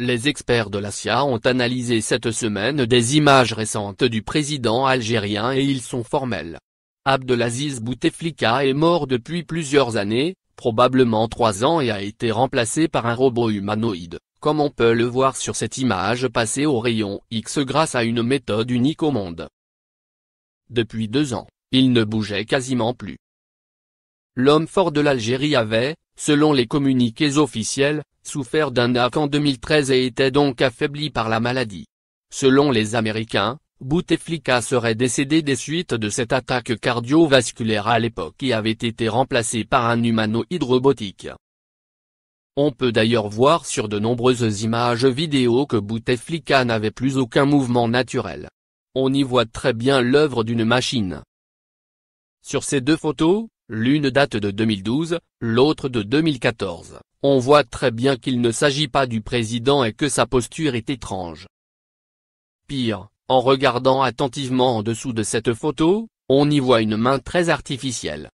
Les experts de la ont analysé cette semaine des images récentes du président algérien et ils sont formels. Abdelaziz Bouteflika est mort depuis plusieurs années, probablement trois ans et a été remplacé par un robot humanoïde, comme on peut le voir sur cette image passée au rayon X grâce à une méthode unique au monde. Depuis deux ans, il ne bougeait quasiment plus. L'homme fort de l'Algérie avait, selon les communiqués officiels, souffert d'un AVC en 2013 et était donc affaibli par la maladie. Selon les Américains, Bouteflika serait décédé des suites de cette attaque cardiovasculaire à l'époque et avait été remplacé par un humanoïde robotique. On peut d'ailleurs voir sur de nombreuses images vidéo que Bouteflika n'avait plus aucun mouvement naturel. On y voit très bien l'œuvre d'une machine. Sur ces deux photos, L'une date de 2012, l'autre de 2014. On voit très bien qu'il ne s'agit pas du président et que sa posture est étrange. Pire, en regardant attentivement en dessous de cette photo, on y voit une main très artificielle.